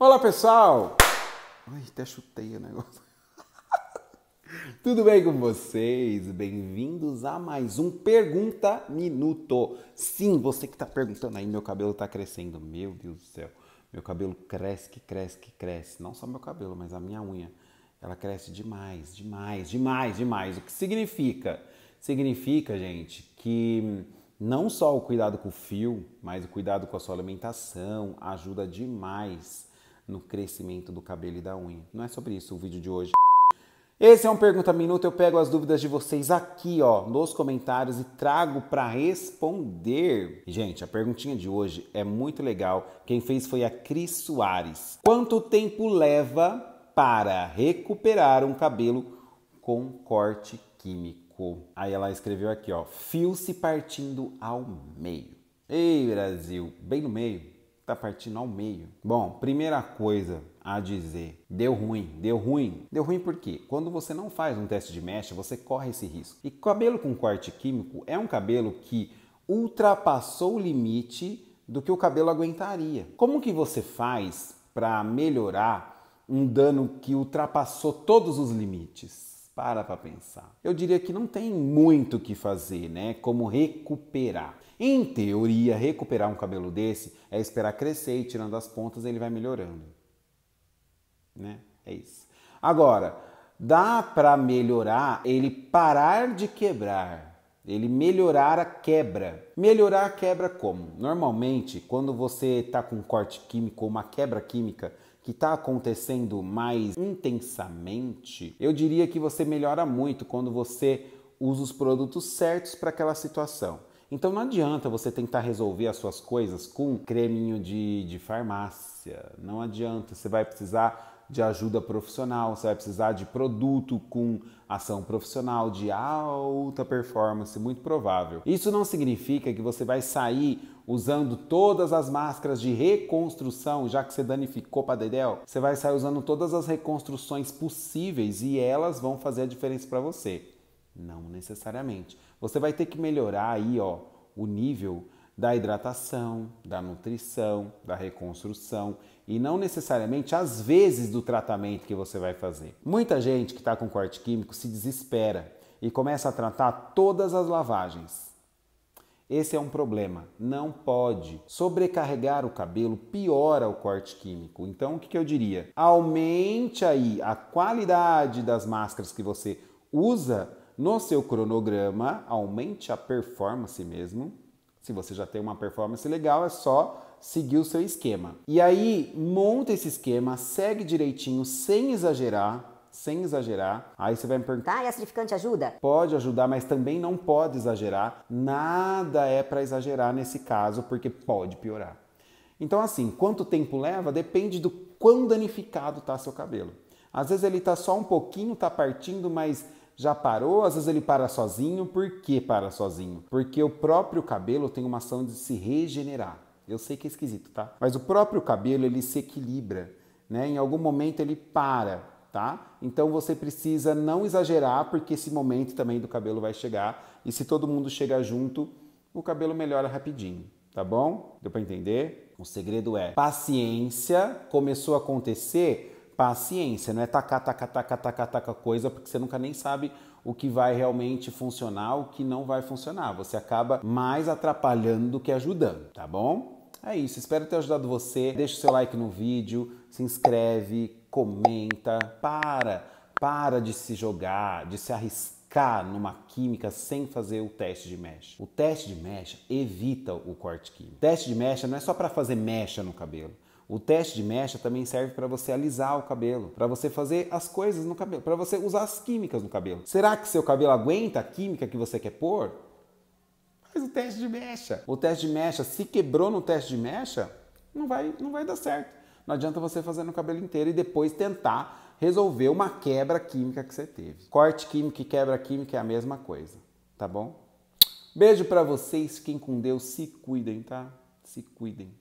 Olá pessoal! Ai, até chutei o negócio. Tudo bem com vocês? Bem-vindos a mais um Pergunta Minuto. Sim, você que está perguntando aí, meu cabelo está crescendo. Meu Deus do céu. Meu cabelo cresce, que cresce, que cresce. Não só meu cabelo, mas a minha unha. Ela cresce demais, demais, demais, demais. O que significa? Significa, gente, que não só o cuidado com o fio, mas o cuidado com a sua alimentação ajuda demais no crescimento do cabelo e da unha. Não é sobre isso o vídeo de hoje. Esse é um Pergunta Minuto, eu pego as dúvidas de vocês aqui, ó, nos comentários e trago para responder. Gente, a perguntinha de hoje é muito legal. Quem fez foi a Cris Soares. Quanto tempo leva para recuperar um cabelo com corte químico? Aí ela escreveu aqui, ó, fio se partindo ao meio. Ei, Brasil, bem no meio tá partindo ao meio. Bom, primeira coisa a dizer, deu ruim, deu ruim. Deu ruim porque quando você não faz um teste de mecha, você corre esse risco. E cabelo com corte químico é um cabelo que ultrapassou o limite do que o cabelo aguentaria. Como que você faz para melhorar um dano que ultrapassou todos os limites? Para para pensar. Eu diria que não tem muito o que fazer, né? Como recuperar. Em teoria, recuperar um cabelo desse é esperar crescer e tirando as pontas ele vai melhorando. Né? É isso. Agora, dá para melhorar ele parar de quebrar. Ele melhorar a quebra. Melhorar a quebra como? Normalmente, quando você está com um corte químico ou uma quebra química que está acontecendo mais intensamente, eu diria que você melhora muito quando você usa os produtos certos para aquela situação. Então não adianta você tentar resolver as suas coisas com um creminho de, de farmácia. Não adianta. Você vai precisar de ajuda profissional, você vai precisar de produto com ação profissional de alta performance, muito provável. Isso não significa que você vai sair usando todas as máscaras de reconstrução, já que você danificou Dedel. Você vai sair usando todas as reconstruções possíveis e elas vão fazer a diferença para você. Não necessariamente. Você vai ter que melhorar aí, ó, o nível da hidratação, da nutrição, da reconstrução e não necessariamente às vezes do tratamento que você vai fazer. Muita gente que está com corte químico se desespera e começa a tratar todas as lavagens. Esse é um problema, não pode. Sobrecarregar o cabelo piora o corte químico. Então, o que, que eu diria? Aumente aí a qualidade das máscaras que você usa no seu cronograma, aumente a performance mesmo. Se você já tem uma performance legal, é só seguir o seu esquema. E aí, monta esse esquema, segue direitinho, sem exagerar, sem exagerar. Aí você vai me perguntar: ah, e acidificante ajuda? Pode ajudar, mas também não pode exagerar. Nada é para exagerar nesse caso, porque pode piorar. Então, assim, quanto tempo leva depende do quão danificado está seu cabelo. Às vezes ele está só um pouquinho, está partindo, mas já parou? Às vezes ele para sozinho. Por que para sozinho? Porque o próprio cabelo tem uma ação de se regenerar. Eu sei que é esquisito, tá? Mas o próprio cabelo ele se equilibra, né? Em algum momento ele para. Tá? Então você precisa não exagerar, porque esse momento também do cabelo vai chegar. E se todo mundo chegar junto, o cabelo melhora rapidinho, tá bom? Deu para entender? O segredo é paciência. Começou a acontecer, paciência, não é tacar, tacar, tacar, tacar, tacar coisa, porque você nunca nem sabe o que vai realmente funcionar, o que não vai funcionar. Você acaba mais atrapalhando do que ajudando, tá bom? É isso, espero ter ajudado você. Deixa o seu like no vídeo, se inscreve, comenta, para, para de se jogar, de se arriscar numa química sem fazer o teste de mecha. O teste de mecha evita o corte químico. O teste de mecha não é só para fazer mecha no cabelo. O teste de mecha também serve para você alisar o cabelo, para você fazer as coisas no cabelo, para você usar as químicas no cabelo. Será que seu cabelo aguenta a química que você quer pôr? Faz o teste de mecha. O teste de mecha, se quebrou no teste de mecha, não vai, não vai dar certo. Não adianta você fazer no cabelo inteiro e depois tentar resolver uma quebra química que você teve. Corte químico e quebra química é a mesma coisa, tá bom? Beijo para vocês, fiquem com Deus, se cuidem, tá? Se cuidem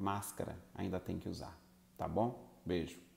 máscara ainda tem que usar, tá bom? Beijo.